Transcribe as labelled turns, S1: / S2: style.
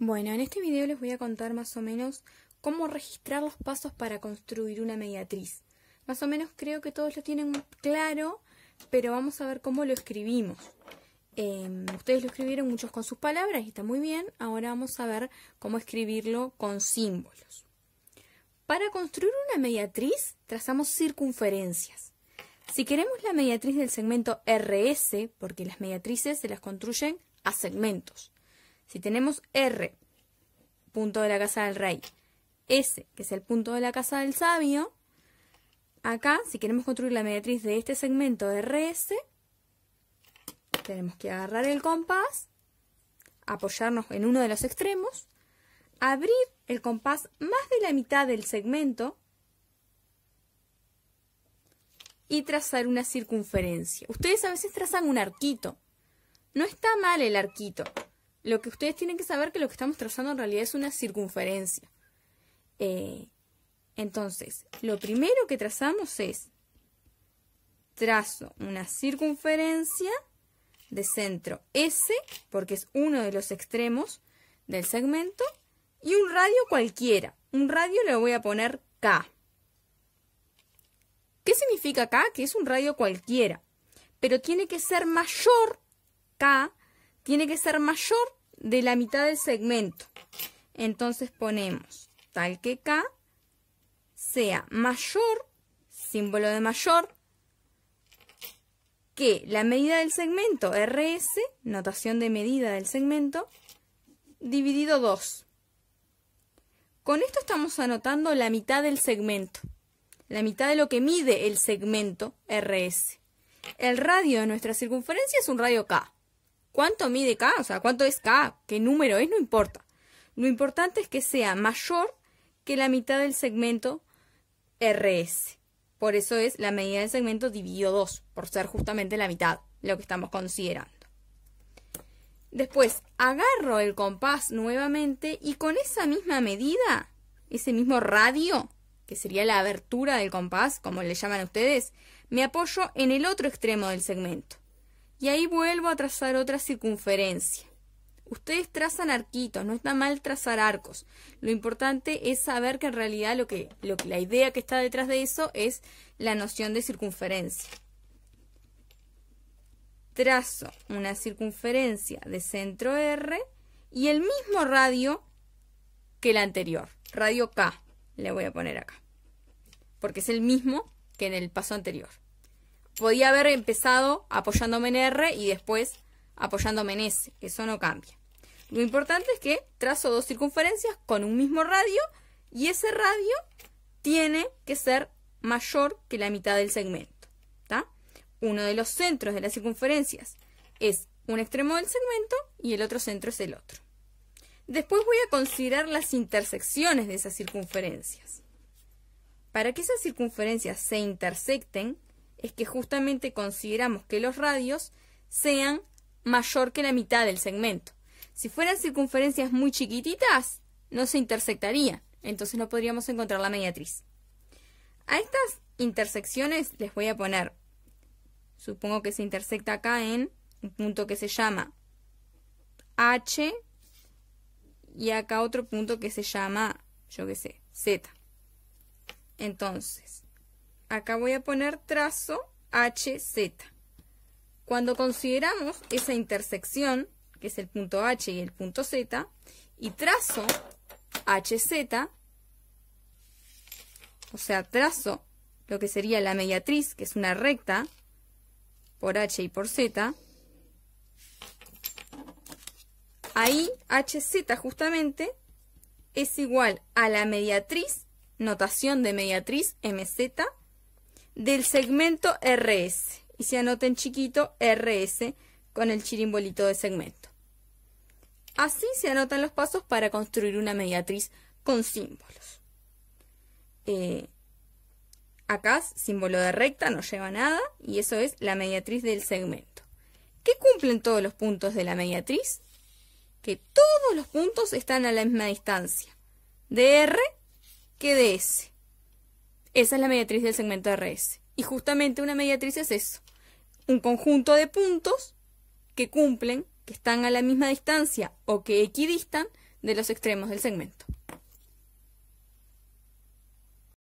S1: Bueno, en este video les voy a contar más o menos cómo registrar los pasos para construir una mediatriz. Más o menos creo que todos lo tienen claro, pero vamos a ver cómo lo escribimos. Em, ustedes lo escribieron muchos con sus palabras y está muy bien. Ahora vamos a ver cómo escribirlo con símbolos. Para construir una mediatriz, trazamos circunferencias. Si queremos la mediatriz del segmento RS, porque las mediatrices se las construyen a segmentos. Si tenemos R, punto de la casa del rey, S, que es el punto de la casa del sabio, acá, si queremos construir la mediatriz de este segmento de RS, tenemos que agarrar el compás, apoyarnos en uno de los extremos, abrir el compás más de la mitad del segmento y trazar una circunferencia. Ustedes a veces trazan un arquito. No está mal el arquito, lo que ustedes tienen que saber que lo que estamos trazando en realidad es una circunferencia. Eh, entonces, lo primero que trazamos es, trazo una circunferencia de centro S, porque es uno de los extremos del segmento, y un radio cualquiera. Un radio le voy a poner K. ¿Qué significa K? Que es un radio cualquiera, pero tiene que ser mayor K tiene que ser mayor de la mitad del segmento. Entonces ponemos tal que K sea mayor, símbolo de mayor, que la medida del segmento RS, notación de medida del segmento, dividido 2. Con esto estamos anotando la mitad del segmento, la mitad de lo que mide el segmento RS. El radio de nuestra circunferencia es un radio K. ¿Cuánto mide K? O sea, ¿cuánto es K? ¿Qué número es? No importa. Lo importante es que sea mayor que la mitad del segmento RS. Por eso es la medida del segmento dividido 2, por ser justamente la mitad, lo que estamos considerando. Después agarro el compás nuevamente y con esa misma medida, ese mismo radio, que sería la abertura del compás, como le llaman a ustedes, me apoyo en el otro extremo del segmento. Y ahí vuelvo a trazar otra circunferencia. Ustedes trazan arquitos, no está mal trazar arcos. Lo importante es saber que en realidad lo que, lo la idea que está detrás de eso es la noción de circunferencia. Trazo una circunferencia de centro R y el mismo radio que el anterior, radio K, le voy a poner acá, porque es el mismo que en el paso anterior podía haber empezado apoyándome en R y después apoyándome en S. Eso no cambia. Lo importante es que trazo dos circunferencias con un mismo radio y ese radio tiene que ser mayor que la mitad del segmento. Uno de los centros de las circunferencias es un extremo del segmento y el otro centro es el otro. Después voy a considerar las intersecciones de esas circunferencias. Para que esas circunferencias se intersecten, es que justamente consideramos que los radios sean mayor que la mitad del segmento. Si fueran circunferencias muy chiquititas, no se intersectaría. entonces no podríamos encontrar la mediatriz. A estas intersecciones les voy a poner, supongo que se intersecta acá en un punto que se llama H y acá otro punto que se llama, yo qué sé, Z. Entonces, Acá voy a poner trazo HZ. Cuando consideramos esa intersección, que es el punto H y el punto Z, y trazo HZ, o sea, trazo lo que sería la mediatriz, que es una recta, por H y por Z, ahí HZ justamente es igual a la mediatriz, notación de mediatriz MZ, del segmento RS. Y se anota en chiquito RS con el chirimbolito de segmento. Así se anotan los pasos para construir una mediatriz con símbolos. Eh, acá, símbolo de recta, no lleva nada y eso es la mediatriz del segmento. ¿Qué cumplen todos los puntos de la mediatriz? Que todos los puntos están a la misma distancia, de R que de S. Esa es la mediatriz del segmento RS. Y justamente una mediatriz es eso, un conjunto de puntos que cumplen, que están a la misma distancia o que equidistan de los extremos del segmento.